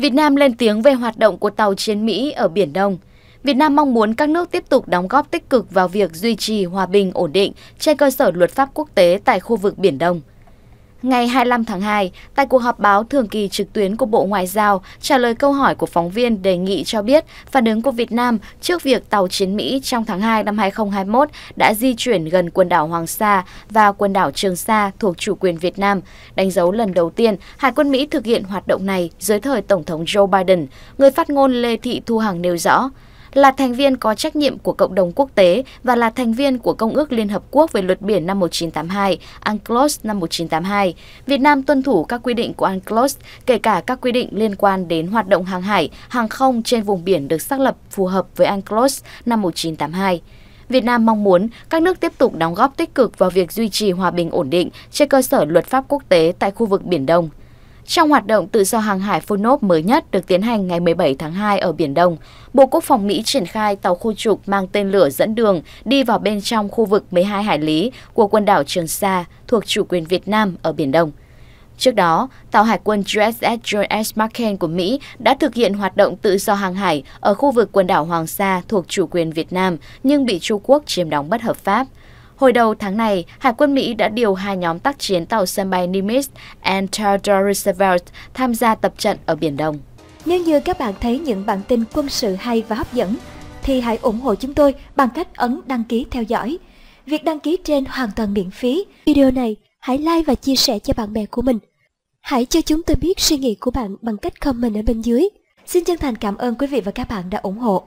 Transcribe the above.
Việt Nam lên tiếng về hoạt động của tàu chiến Mỹ ở Biển Đông. Việt Nam mong muốn các nước tiếp tục đóng góp tích cực vào việc duy trì hòa bình ổn định trên cơ sở luật pháp quốc tế tại khu vực Biển Đông. Ngày 25 tháng 2, tại cuộc họp báo thường kỳ trực tuyến của Bộ Ngoại giao, trả lời câu hỏi của phóng viên đề nghị cho biết phản ứng của Việt Nam trước việc tàu chiến Mỹ trong tháng 2 năm 2021 đã di chuyển gần quần đảo Hoàng Sa và quần đảo Trường Sa thuộc chủ quyền Việt Nam, đánh dấu lần đầu tiên Hải quân Mỹ thực hiện hoạt động này dưới thời Tổng thống Joe Biden, người phát ngôn Lê Thị Thu Hằng nêu rõ là thành viên có trách nhiệm của cộng đồng quốc tế và là thành viên của Công ước Liên Hợp Quốc về luật biển năm 1982, UNCLOS năm 1982. Việt Nam tuân thủ các quy định của UNCLOS, kể cả các quy định liên quan đến hoạt động hàng hải, hàng không trên vùng biển được xác lập phù hợp với UNCLOS năm 1982. Việt Nam mong muốn các nước tiếp tục đóng góp tích cực vào việc duy trì hòa bình ổn định trên cơ sở luật pháp quốc tế tại khu vực Biển Đông. Trong hoạt động tự do hàng hải Phunop mới nhất được tiến hành ngày 17 tháng 2 ở Biển Đông, Bộ Quốc phòng Mỹ triển khai tàu khu trục mang tên lửa dẫn đường đi vào bên trong khu vực 12 hải lý của quần đảo Trường Sa thuộc chủ quyền Việt Nam ở Biển Đông. Trước đó, tàu hải quân USS John S. McCain của Mỹ đã thực hiện hoạt động tự do hàng hải ở khu vực quần đảo Hoàng Sa thuộc chủ quyền Việt Nam nhưng bị Trung Quốc chiếm đóng bất hợp pháp – Hồi đầu tháng này, Hải quân Mỹ đã điều hai nhóm tác chiến tàu sân bay Nimitz and Theodore Roosevelt tham gia tập trận ở Biển Đông. Nếu như các bạn thấy những bản tin quân sự hay và hấp dẫn, thì hãy ủng hộ chúng tôi bằng cách ấn đăng ký theo dõi. Việc đăng ký trên hoàn toàn miễn phí. Video này hãy like và chia sẻ cho bạn bè của mình. Hãy cho chúng tôi biết suy nghĩ của bạn bằng cách comment ở bên dưới. Xin chân thành cảm ơn quý vị và các bạn đã ủng hộ.